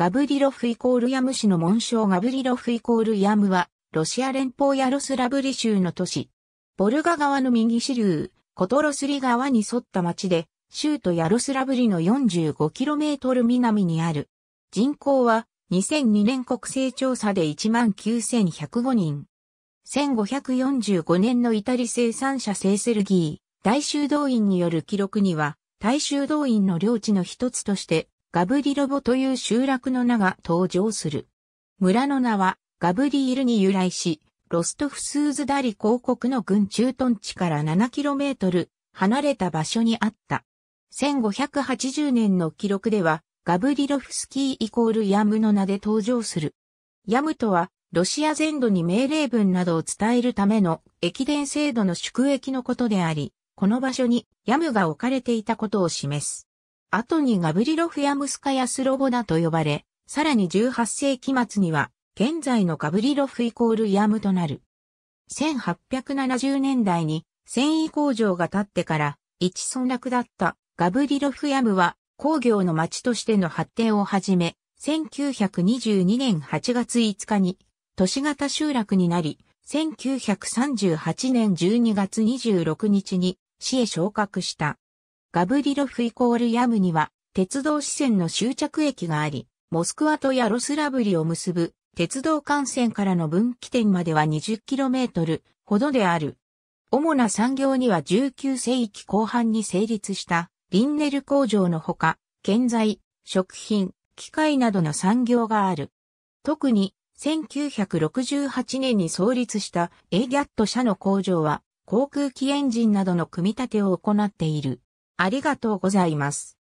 ガブリロフイコールヤム市の紋章ガブリロフイコールヤムは、ロシア連邦ヤロスラブリ州の都市。ボルガ川の右支流、コトロスリ川に沿った町で、州都ヤロスラブリの 45km 南にある。人口は、2002年国勢調査で19,105人。1545年のイタリ生産者セーセルギー、大修道院による記録には、大修道院の領地の一つとして、ガブリロボという集落の名が登場する。村の名はガブリールに由来し、ロストフスーズダリ広告の軍駐屯地から 7km 離れた場所にあった。1580年の記録では、ガブリロフスキーイコールヤムの名で登場する。ヤムとは、ロシア全土に命令文などを伝えるための駅伝制度の宿駅のことであり、この場所にヤムが置かれていたことを示す。後にガブリロフヤムスカヤスロボナと呼ばれ、さらに18世紀末には、現在のガブリロフイコールヤムとなる。1870年代に繊維工場が建ってから一村落だったガブリロフヤムは工業の町としての発展を始め、1922年8月5日に都市型集落になり、1938年12月26日に市へ昇格した。ガブリロフイコールヤムには、鉄道支線の終着駅があり、モスクワとヤロスラブリを結ぶ、鉄道幹線からの分岐点までは 20km ほどである。主な産業には19世紀後半に成立したリンネル工場のほか、建材、食品、機械などの産業がある。特に1968年に創立したエイギャット社の工場は航空機エンジンなどの組み立てを行っている。ありがとうございます。